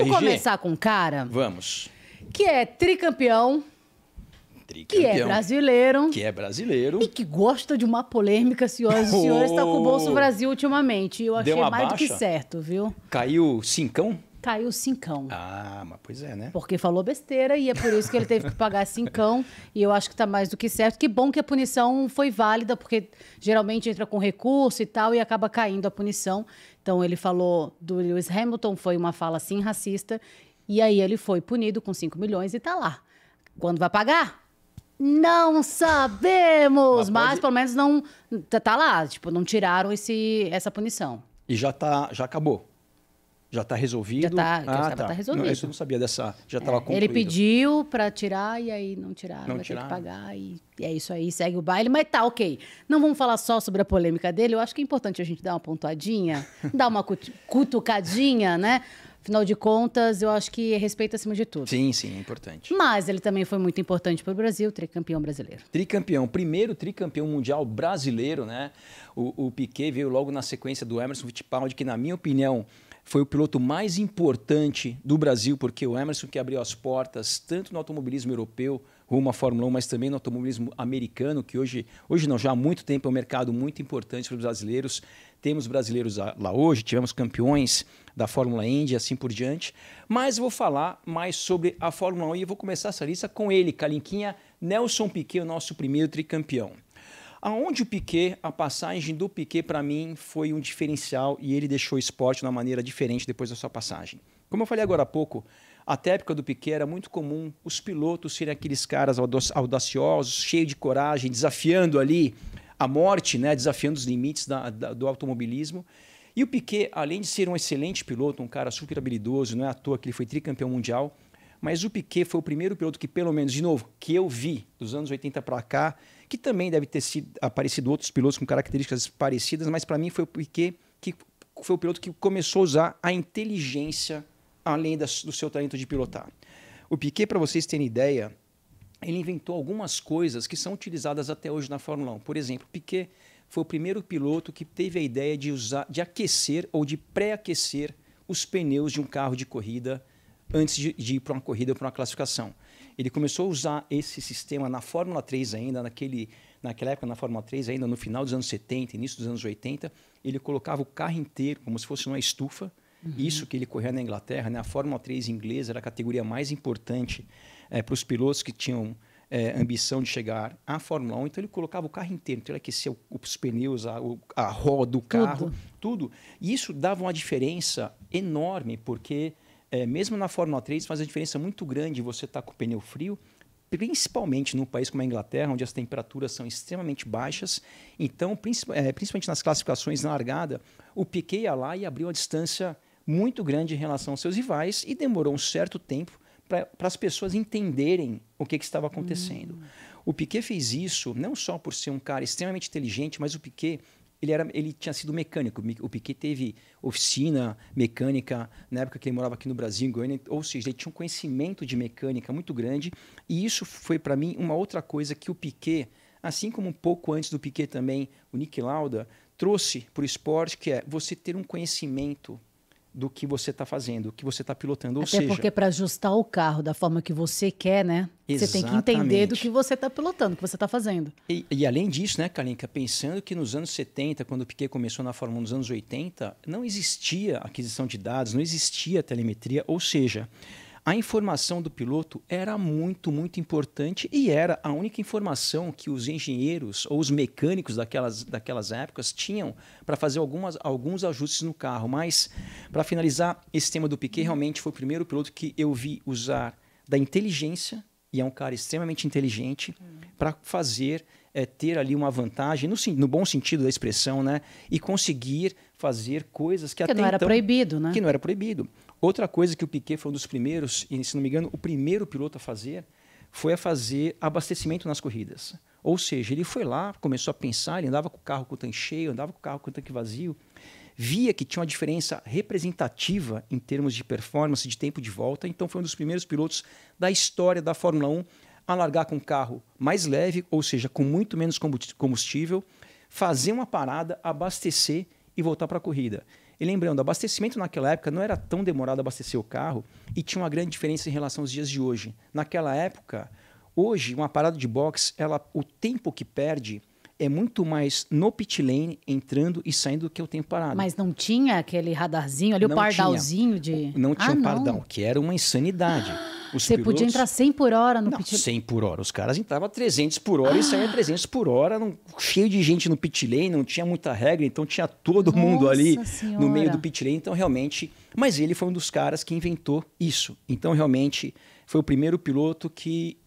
Vamos RG? começar com um cara Vamos. que é tricampeão, que é brasileiro Que é brasileiro. e que gosta de uma polêmica, senhoras e senhores, está com o Bolso oh. Brasil ultimamente. Eu Deu achei uma mais do que certo, viu? Caiu cincão? caiu cincão. Ah, mas pois é, né? Porque falou besteira e é por isso que ele teve que pagar cincão. e eu acho que está mais do que certo. Que bom que a punição foi válida, porque geralmente entra com recurso e tal e acaba caindo a punição. Então ele falou do Lewis Hamilton, foi uma fala assim racista. E aí ele foi punido com 5 milhões e está lá. Quando vai pagar? Não sabemos, mas, mas pelo menos não tá, tá, lá, tipo, não tiraram esse essa punição. E já tá, já acabou. Já está resolvido? Já está ah, tá. tá resolvido. Não, isso eu não sabia dessa. Já estava é, concluído. Ele pediu para tirar e aí não tiraram. Não vai tiraram. ter que pagar. E, e, é isso aí, segue o baile. Mas tá, ok. Não vamos falar só sobre a polêmica dele. Eu acho que é importante a gente dar uma pontuadinha, dar uma cutucadinha, né? Afinal de contas, eu acho que é respeito acima de tudo. Sim, sim, é importante. Mas ele também foi muito importante para o Brasil, tricampeão brasileiro. Tricampeão, primeiro tricampeão mundial brasileiro, né? O, o Piquet veio logo na sequência do Emerson Fittipaldi, que na minha opinião foi o piloto mais importante do Brasil, porque o Emerson que abriu as portas tanto no automobilismo europeu rumo à Fórmula 1, mas também no automobilismo americano, que hoje, hoje não, já há muito tempo é um mercado muito importante para os brasileiros. Temos brasileiros lá hoje, tivemos campeões da Fórmula Indy, assim por diante. Mas vou falar mais sobre a Fórmula 1 e vou começar essa lista com ele, Calinquinha Nelson Piquet, o nosso primeiro tricampeão. Aonde o Piquet, a passagem do Piquet para mim foi um diferencial e ele deixou o esporte de uma maneira diferente depois da sua passagem. Como eu falei agora há pouco, até a época do Piquet era muito comum os pilotos serem aqueles caras audaciosos, cheios de coragem, desafiando ali a morte, né? desafiando os limites da, da, do automobilismo. E o Piquet, além de ser um excelente piloto, um cara super habilidoso, não é à toa que ele foi tricampeão mundial, mas o Piquet foi o primeiro piloto que, pelo menos, de novo, que eu vi dos anos 80 para cá, que também deve ter sido, aparecido outros pilotos com características parecidas, mas para mim foi o Piquet que foi o piloto que começou a usar a inteligência além das, do seu talento de pilotar. O Piquet, para vocês terem ideia, ele inventou algumas coisas que são utilizadas até hoje na Fórmula 1. Por exemplo, Piquet foi o primeiro piloto que teve a ideia de usar, de aquecer ou de pré-aquecer os pneus de um carro de corrida antes de, de ir para uma corrida, ou para uma classificação. Ele começou a usar esse sistema na Fórmula 3 ainda, naquele, naquela época na Fórmula 3 ainda, no final dos anos 70, início dos anos 80, ele colocava o carro inteiro como se fosse uma estufa, Uhum. Isso que ele corria na Inglaterra, né? a Fórmula 3 inglesa era a categoria mais importante é, para os pilotos que tinham é, ambição de chegar à Fórmula 1. Então ele colocava o carro inteiro, então ele aquecia o, os pneus, a, a roda do carro, tudo. tudo. E isso dava uma diferença enorme, porque é, mesmo na Fórmula 3, faz a diferença muito grande você estar tá com o pneu frio, principalmente num país como a Inglaterra, onde as temperaturas são extremamente baixas. Então, é, principalmente nas classificações na largada, o Piquet ia lá e abriu uma distância muito grande em relação aos seus rivais e demorou um certo tempo para as pessoas entenderem o que, que estava acontecendo. Hum. O Piquet fez isso não só por ser um cara extremamente inteligente, mas o Piquet ele, era, ele tinha sido mecânico. O Piquet teve oficina mecânica na época que ele morava aqui no Brasil, em Goiânia. Ou seja, ele tinha um conhecimento de mecânica muito grande. E isso foi, para mim, uma outra coisa que o Piquet, assim como um pouco antes do Piquet também, o Nick Lauda, trouxe para o esporte, que é você ter um conhecimento do que você está fazendo, do que você está pilotando. Ou Até seja, porque para ajustar o carro da forma que você quer, né? Exatamente. Você tem que entender do que você está pilotando, do que você está fazendo. E, e, além disso, né, Kalinka, pensando que nos anos 70, quando o Piquet começou na Fórmula 1 nos anos 80, não existia aquisição de dados, não existia telemetria, ou seja, a informação do piloto era muito, muito importante e era a única informação que os engenheiros ou os mecânicos daquelas, daquelas épocas tinham para fazer algumas, alguns ajustes no carro. Mas, para finalizar, esse tema do Piquet realmente foi o primeiro piloto que eu vi usar da inteligência, e é um cara extremamente inteligente, para fazer é, ter ali uma vantagem, no, no bom sentido da expressão, né? e conseguir fazer coisas que, que até não era então, proibido, né? Que não era proibido. Outra coisa que o Piquet foi um dos primeiros, e se não me engano, o primeiro piloto a fazer, foi a fazer abastecimento nas corridas. Ou seja, ele foi lá, começou a pensar, ele andava com o carro com o tanque cheio, andava com o carro com o tanque vazio, via que tinha uma diferença representativa em termos de performance, de tempo de volta, então foi um dos primeiros pilotos da história da Fórmula 1 a largar com um carro mais leve, ou seja, com muito menos combustível, fazer uma parada, abastecer e voltar para a corrida. E lembrando, abastecimento naquela época não era tão demorado abastecer o carro e tinha uma grande diferença em relação aos dias de hoje. Naquela época, hoje, uma parada de box, ela, o tempo que perde é muito mais no pit lane, entrando e saindo do que o tempo parado. Mas não tinha aquele radarzinho ali, não o pardalzinho tinha. de. Não tinha ah, um pardal, não. que era uma insanidade. Os Você pilotos... podia entrar 100 por hora no não, pit 100 por hora. Os caras entravam 300 por hora ah. e saíam 300 por hora, não... cheio de gente no pit lane, não tinha muita regra, então tinha todo mundo ali senhora. no meio do pit lane. Então, realmente. Mas ele foi um dos caras que inventou isso. Então, realmente, foi o primeiro piloto que,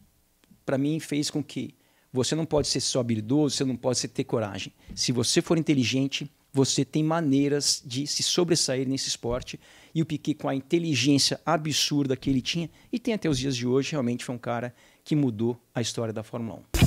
para mim, fez com que. Você não pode ser só habilidoso, você não pode ser, ter coragem. Se você for inteligente, você tem maneiras de se sobressair nesse esporte. E o Piquet, com a inteligência absurda que ele tinha, e tem até os dias de hoje, realmente foi um cara que mudou a história da Fórmula 1.